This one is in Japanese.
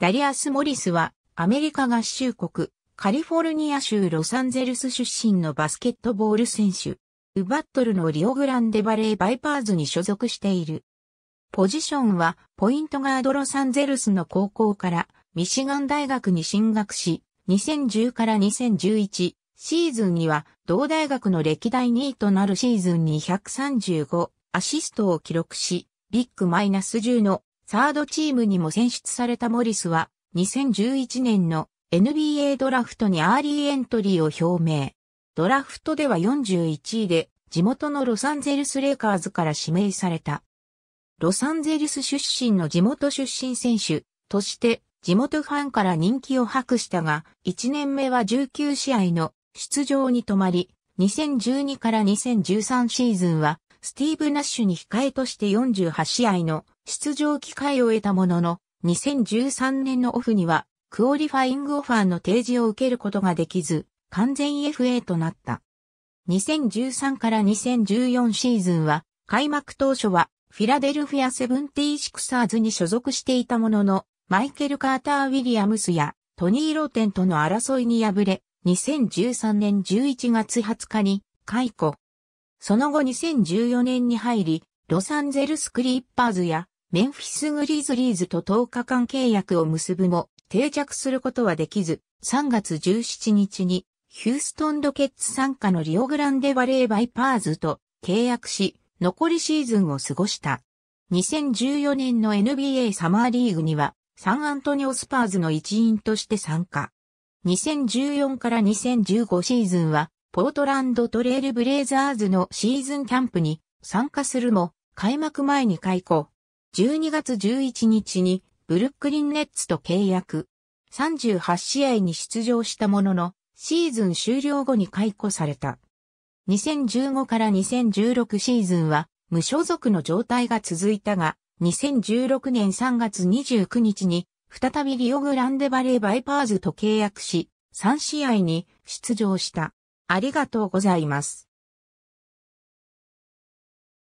ダリアス・モリスは、アメリカ合衆国、カリフォルニア州ロサンゼルス出身のバスケットボール選手。ウバットルのリオグランデバレーバイパーズに所属している。ポジションは、ポイントガードロサンゼルスの高校から、ミシガン大学に進学し、2010から2011シーズンには、同大学の歴代2位となるシーズンに3 5アシストを記録し、ビッグマイナス10のサードチームにも選出されたモリスは、2011年の NBA ドラフトにアーリーエントリーを表明。ドラフトでは41位で、地元のロサンゼルスレイカーズから指名された。ロサンゼルス出身の地元出身選手として地元ファンから人気を博したが、1年目は19試合の出場に止まり、2012から2013シーズンはスティーブ・ナッシュに控えとして48試合の出場機会を得たものの、2013年のオフには、クオリファイングオファーの提示を受けることができず、完全 FA となった。2013から2014シーズンは、開幕当初は、フィラデルフィアセブンティーシクサーズに所属していたものの、マイケル・カーター・ウィリアムスやトニー・ローテンとの争いに敗れ、2013年11月20日に解雇。その後2014年に入り、ロサンゼルス・クリッパーズやメンフィスグリーズリーズと10日間契約を結ぶも定着することはできず、3月17日にヒューストンドケッツ参加のリオグランデバレーバイパーズと契約し、残りシーズンを過ごした。2014年の NBA サマーリーグには、サンアントニオスパーズの一員として参加。2014から2015シーズンは、ポートランドトレイルブレイザーズのシーズンキャンプに参加するも、開幕前に解雇、12月11日にブルックリンネッツと契約。38試合に出場したものの、シーズン終了後に解雇された。2015から2016シーズンは無所属の状態が続いたが、2016年3月29日に再びリオグランデバレーバイパーズと契約し、3試合に出場した。ありがとうございます。